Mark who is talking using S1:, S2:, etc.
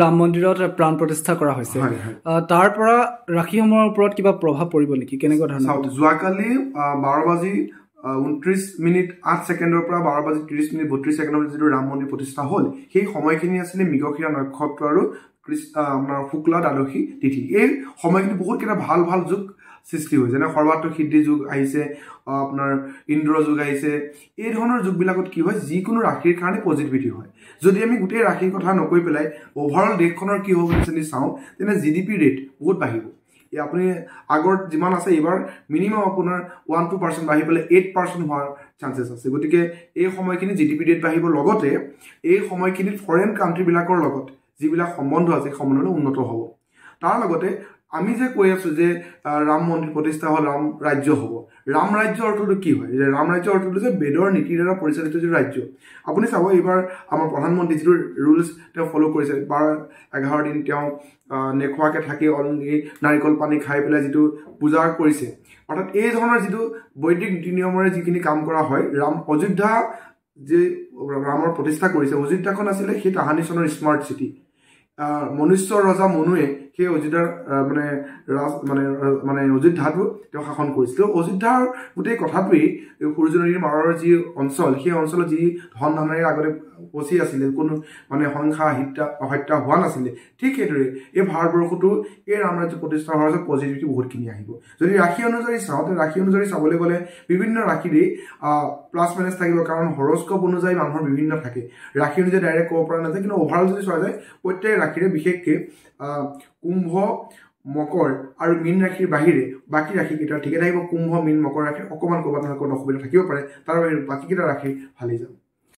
S1: ৰাম মন্দিৰত প্ৰাণ প্ৰতিষ্ঠা কৰা হৈছে তাৰ পৰা ৰাশিসমূহৰ ওপৰত কিবা প্ৰভাৱ পৰিব নেকি কেনেকুৱা ধৰণৰ যোৱাকালি বাৰ বাজি ঊনত্ৰিছ মিনিট আঠ ছেকেণ্ডৰ পৰা বাৰ বাজি ত্ৰিছ মিনিট বত্ৰিছ ছেকেণ্ডৰ যিটো ৰাম মন্দিৰ প্ৰতিষ্ঠা হ'ল সেই সময়খিনি আছিলে মৃগশিৰা নক্ষত্ৰ আৰু আপোনাৰ শুক্লা দ্বাদশী তিথি এই সময়খিনি বহুত কেইটা ভাল ভাল যুগ সৃষ্টি হয় যেনে সৰ্বাত্ম সিদ্ধি যুগ আহিছে আপোনাৰ ইন্দ্ৰ যুগ আহিছে এই ধৰণৰ যুগবিলাকত কি হয় যিকোনো ৰাশিৰ কাৰণে পজিটিভিটি হয় যদি আমি গোটেই ৰাশিৰ কথা নকৈ পেলাই অভাৰঅল দেশখনৰ কি হ'ব যদি চাওঁ তেনে জি ডি পি ৰেট বহুত বাঢ়িব এই আপুনি আগৰ যিমান আছে এইবাৰ মিনিমাম আপোনাৰ ওৱান টু পাৰ্চেণ্ট বাঢ়ি পেলাই এইট পাৰ্চেণ্ট হোৱাৰ চান্সেছ আছে গতিকে এই সময়খিনিত জি ডি পি ৰেট বাঢ়িব লগতে এই সময়খিনিত ফৰেইন কাণ্ট্ৰিবিলাকৰ লগত যিবিলাক সম্বন্ধ আছে সেই সম্বন্ধলৈ উন্নত হ'ব তাৰ লগতে আমি যে কৈ আছো যে ৰাম মন্দিৰ প্ৰতিষ্ঠা হ'ল ৰাম ৰাজ্য হ'ব ৰাম ৰাজ্যৰ অৰ্থটো কি হয় যে ৰাম ৰাজ্যৰ অৰ্থটো যে বেদৰ নীতিৰ দ্বাৰা পৰিচালিত যিটো ৰাজ্য আপুনি চাব এইবাৰ আমাৰ প্ৰধানমন্ত্ৰী যিটো ৰুলছ তেওঁ ফ'ল' কৰিছে বাৰ এঘাৰ দিন তেওঁ নেখোৱাকৈ থাকি অলংগী নাৰিকল পানী খাই পেলাই যিটো পূজা কৰিছে অৰ্থাৎ এই ধৰণৰ যিটো বৈদিক নীতি নিয়মেৰে যিখিনি কাম কৰা হয় ৰাম অযোধ্যা যি ৰামৰ প্ৰতিষ্ঠা কৰিছে অযোধ্যাখন আছিলে সেই তাহানি চনৰ স্মাৰ্ট চিটি মনুষ্য ৰজা মনুৱে সেই অযোধ্যাৰ মানে ৰাজ মানে মানে অযোধ্যাটো তেওঁ শাসন কৰিছিল অযোধ্যাৰ গোটেই কথাটোৱেই সূৰ্য নদীৰ মাৰৰ যি অঞ্চল সেই অঞ্চলত যি ধন ধনেৰে আগতে পচি আছিলে কোনো মানে সংসা হিত্যা হত্যা হোৱা নাছিলে ঠিক সেইদৰে এই ভাৰতবৰ্ষতো এই ৰামৰাজ্য প্ৰতিষ্ঠা হোৱাৰ পিছত পজিটিভিটি বহুতখিনি আহিব যদি ৰাশি অনুযায়ী চাওঁ তে ৰাশি অনুযায়ী চাবলৈ গ'লে বিভিন্ন ৰাশিৰেই প্লাছ মাইনাছ থাকিব কাৰণ হৰস্কোপ অনুযায়ী মানুহৰ বিভিন্ন থাকে ৰাশি অনুযায়ী ডাইৰেক্ট ক'ব পৰা নাযায় কিন্তু অভাৰঅল যদি চোৱা যায় প্ৰত্যেক ৰাশিৰে বিশেষকৈ কুম্ভ মকৰ আৰু মীন ৰাশিৰ বাহিৰে বাকী ৰাশিকেইটা ঠিকে থাকিব কুম্ভ মীন মকৰ ৰাশিৰ অকণমান ক'ৰবাত নহয় অসুবিধা থাকিব পাৰে তাৰ বাহিৰে বাকীকেইটা ৰাশি ভালেই যাব